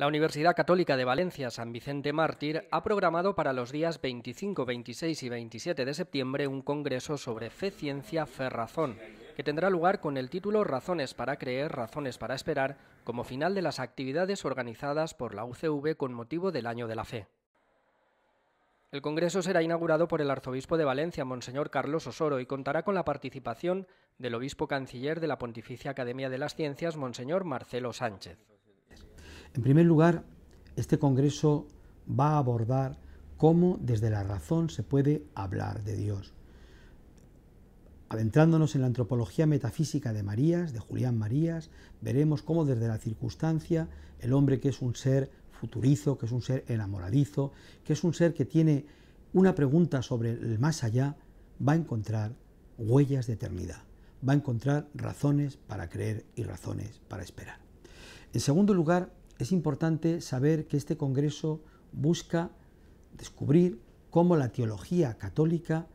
La Universidad Católica de Valencia San Vicente Mártir ha programado para los días 25, 26 y 27 de septiembre un congreso sobre fe, ciencia, fe, razón, que tendrá lugar con el título Razones para creer, razones para esperar, como final de las actividades organizadas por la UCV con motivo del Año de la Fe. El congreso será inaugurado por el arzobispo de Valencia, Monseñor Carlos Osoro, y contará con la participación del obispo canciller de la Pontificia Academia de las Ciencias, Monseñor Marcelo Sánchez. En primer lugar, este Congreso va a abordar cómo desde la razón se puede hablar de Dios. Adentrándonos en la antropología metafísica de Marías, de Julián Marías, veremos cómo desde la circunstancia el hombre que es un ser futurizo, que es un ser enamoradizo, que es un ser que tiene una pregunta sobre el más allá, va a encontrar huellas de eternidad, va a encontrar razones para creer y razones para esperar. En segundo lugar, es importante saber que este Congreso busca descubrir cómo la teología católica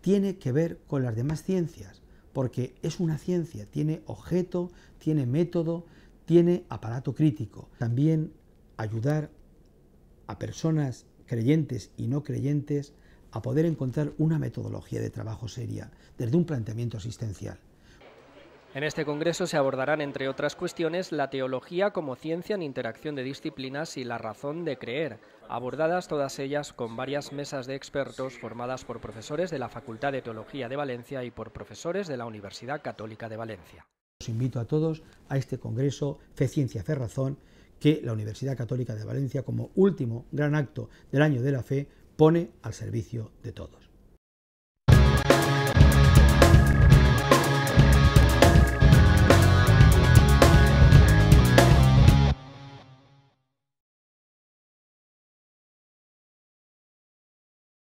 tiene que ver con las demás ciencias, porque es una ciencia, tiene objeto, tiene método, tiene aparato crítico. También ayudar a personas creyentes y no creyentes a poder encontrar una metodología de trabajo seria desde un planteamiento asistencial. En este congreso se abordarán, entre otras cuestiones, la teología como ciencia en interacción de disciplinas y la razón de creer, abordadas todas ellas con varias mesas de expertos formadas por profesores de la Facultad de Teología de Valencia y por profesores de la Universidad Católica de Valencia. Os invito a todos a este congreso Fe Ciencia, Fe Razón, que la Universidad Católica de Valencia, como último gran acto del Año de la Fe, pone al servicio de todos.